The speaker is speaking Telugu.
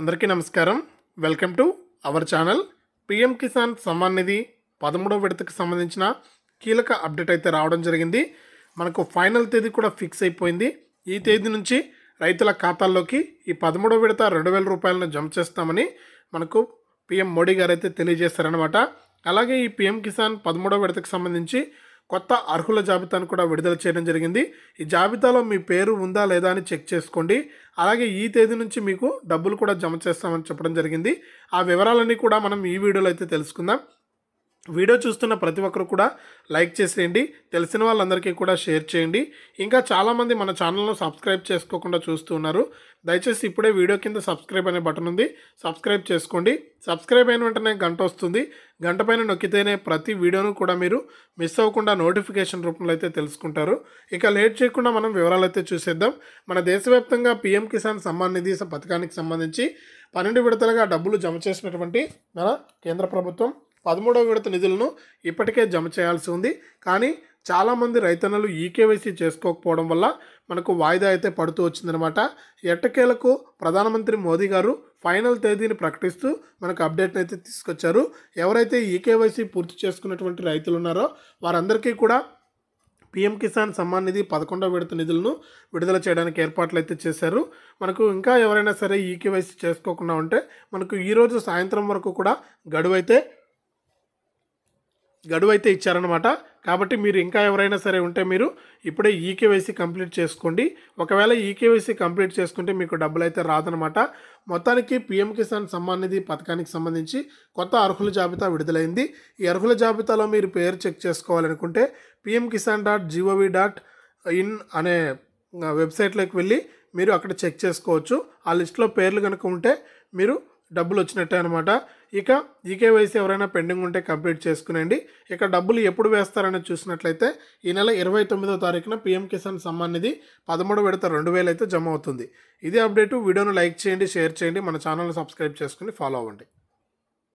అందరికీ నమస్కారం welcome to our channel PM Kisan Samman Nidhi పదమూడవ విడతకు సంబంధించిన కీలక అప్డేట్ అయితే రావడం జరిగింది మనకు ఫైనల్ తేదీ కూడా ఫిక్స్ అయిపోయింది ఈ తేదీ నుంచి రైతుల ఖాతాల్లోకి ఈ పదమూడవ విడత రెండు వేల రూపాయలను జమ చేస్తామని మనకు పిఎం మోడీ గారు అయితే తెలియజేశారనమాట అలాగే ఈ పిఎం కిసాన్ పదమూడవ విడతకు సంబంధించి కొత్త అర్హుల జాబితాను కూడా విడుదల చేయడం జరిగింది ఈ జాబితాలో మీ పేరు ఉందా లేదా అని చెక్ చేసుకోండి అలాగే ఈ తేదీ నుంచి మీకు డబ్బులు కూడా జమ చేస్తామని చెప్పడం జరిగింది ఆ వివరాలన్నీ కూడా మనం ఈ వీడియోలో అయితే తెలుసుకుందాం వీడియో చూస్తున్న ప్రతి ఒక్కరు కూడా లైక్ చేసేయండి తెలిసిన వాళ్ళందరికీ కూడా షేర్ చేయండి ఇంకా చాలామంది మన ఛానల్ను సబ్స్క్రైబ్ చేసుకోకుండా చూస్తూ ఉన్నారు దయచేసి ఇప్పుడే వీడియో కింద సబ్స్క్రైబ్ అనే బటన్ ఉంది సబ్స్క్రైబ్ చేసుకోండి సబ్స్క్రైబ్ అయిన వెంటనే గంట వస్తుంది గంట పైన నొక్కితేనే ప్రతి వీడియోను కూడా మీరు మిస్ అవ్వకుండా నోటిఫికేషన్ రూపంలో అయితే తెలుసుకుంటారు ఇక లేట్ చేయకుండా మనం వివరాలు అయితే చూసేద్దాం మన దేశవ్యాప్తంగా పీఎం కిసాన్ సమ్మాన్ నిధి పథకానికి సంబంధించి పన్నెండు విడతలుగా డబ్బులు జమ చేసినటువంటి మన కేంద్ర ప్రభుత్వం పదమూడవ విడత నిధులను ఇప్పటికే జమ చేయాల్సి ఉంది కానీ చాలామంది రైతన్నలు ఈకేవైసీ చేసుకోకపోవడం వల్ల మనకు వాయిదా అయితే పడుతూ వచ్చిందనమాట ఎట్టకేలకు ప్రధానమంత్రి మోదీ గారు ఫైనల్ తేదీని ప్రకటిస్తూ మనకు అప్డేట్ని అయితే తీసుకొచ్చారు ఎవరైతే ఈకేవైసీ పూర్తి చేసుకున్నటువంటి రైతులు ఉన్నారో వారందరికీ కూడా పీఎం కిసాన్ సమ్మాన్ నిధి పదకొండవ విడత నిధులను విడుదల చేయడానికి ఏర్పాట్లు అయితే చేశారు మనకు ఇంకా ఎవరైనా సరే ఈకేవైసీ చేసుకోకుండా ఉంటే మనకు ఈరోజు సాయంత్రం వరకు కూడా గడువైతే గడువు అయితే ఇచ్చారనమాట కాబట్టి మీరు ఇంకా ఎవరైనా సరే ఉంటే మీరు ఇప్పుడే ఈకేవైసీ కంప్లీట్ చేసుకోండి ఒకవేళ ఈకేవైసీ కంప్లీట్ చేసుకుంటే మీకు డబ్బులు అయితే రాదనమాట మొత్తానికి పీఎం కిసాన్ సమ్మాన్ నిధి పథకానికి సంబంధించి కొత్త అర్హుల జాబితా విడుదలైంది ఈ అర్హుల జాబితాలో మీరు పేరు చెక్ చేసుకోవాలనుకుంటే PM Kisan dot gov dot in అనే వెబ్సైట్లోకి వెళ్ళి మీరు అక్కడ చెక్ చేసుకోవచ్చు ఆ లిస్ట్లో పేర్లు కనుక ఉంటే మీరు డబ్బులు వచ్చినట్టే అనమాట ఇక ఈకేవైసీ ఎవరైనా పెండింగ్ ఉంటే కంప్లీట్ చేసుకునేయండి ఇక డబ్బులు ఎప్పుడు వేస్తారని చూసినట్లయితే ఈ నెల ఇరవై తొమ్మిదో తారీఖున పీఎం కిసాన్ సమ్మాన్ నిధి పదమూడు విడత రెండు వేలు అయితే జమ అవుతుంది ఇదే అప్డేటు వీడియోను లైక్ చేయండి షేర్ చేయండి మన ఛానల్ని సబ్స్క్రైబ్ చేసుకుని ఫాలో అవ్వండి